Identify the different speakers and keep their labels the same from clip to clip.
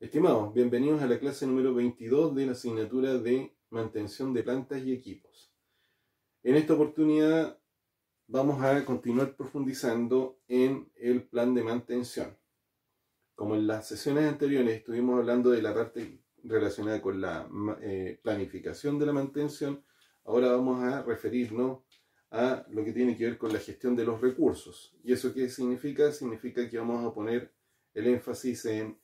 Speaker 1: Estimados, bienvenidos a la clase número 22 de la asignatura de mantención de plantas y equipos. En esta oportunidad vamos a continuar profundizando en el plan de mantención. Como en las sesiones anteriores estuvimos hablando de la parte relacionada con la eh, planificación de la mantención, ahora vamos a referirnos a lo que tiene que ver con la gestión de los recursos. ¿Y eso qué significa? Significa que vamos a poner el énfasis en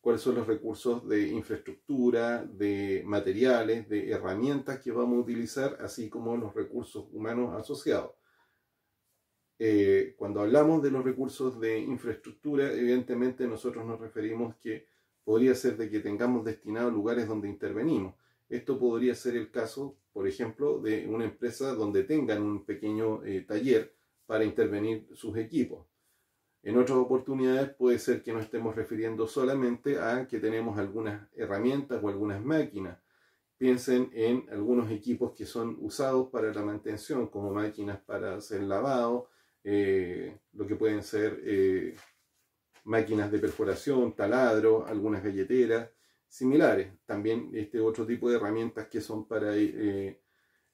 Speaker 1: cuáles son los recursos de infraestructura, de materiales, de herramientas que vamos a utilizar, así como los recursos humanos asociados. Eh, cuando hablamos de los recursos de infraestructura, evidentemente nosotros nos referimos que podría ser de que tengamos destinados lugares donde intervenimos. Esto podría ser el caso, por ejemplo, de una empresa donde tengan un pequeño eh, taller para intervenir sus equipos. En otras oportunidades puede ser que no estemos refiriendo solamente a que tenemos algunas herramientas o algunas máquinas. Piensen en algunos equipos que son usados para la mantención, como máquinas para hacer lavado, eh, lo que pueden ser eh, máquinas de perforación, taladro, algunas galleteras similares. También este otro tipo de herramientas que son para eh,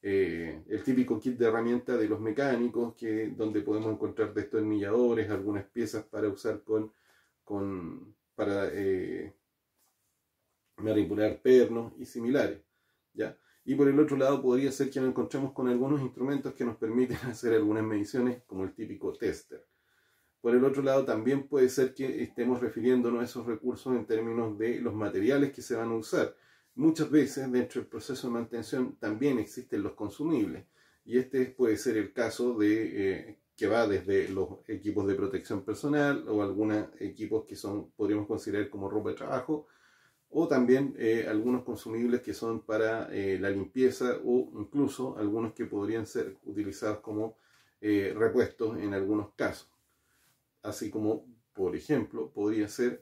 Speaker 1: eh, el típico kit de herramientas de los mecánicos, que, donde podemos encontrar destornilladores, algunas piezas para usar con, para eh, manipular pernos y similares. Y por el otro lado podría ser que nos encontremos con algunos instrumentos que nos permiten hacer algunas mediciones, como el típico tester. Por el otro lado, también puede ser que estemos refiriéndonos a esos recursos en términos de los materiales que se van a usar. Muchas veces dentro del proceso de mantención también existen los consumibles y este puede ser el caso de eh, que va desde los equipos de protección personal o algunos equipos que son podríamos considerar como ropa de trabajo o también eh, algunos consumibles que son para eh, la limpieza o incluso algunos que podrían ser utilizados como repuestos en algunos casos así como por ejemplo podría ser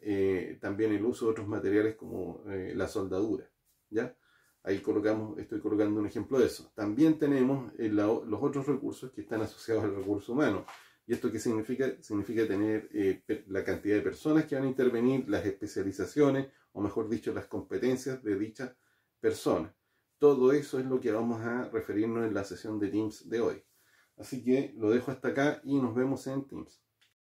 Speaker 1: también el uso de otros materiales como la soldadura ¿ya? Ahí colocamos, estoy colocando un ejemplo de eso. También tenemos eh, los otros recursos que están asociados al recurso humano. ¿Y esto qué significa? Significa tener eh, la cantidad de personas que van a intervenir, las especializaciones, o mejor dicho, las competencias de dichas personas. Todo eso es lo que vamos a referirnos en la sesión de Teams de hoy. Así que lo dejo hasta acá y nos vemos en Teams.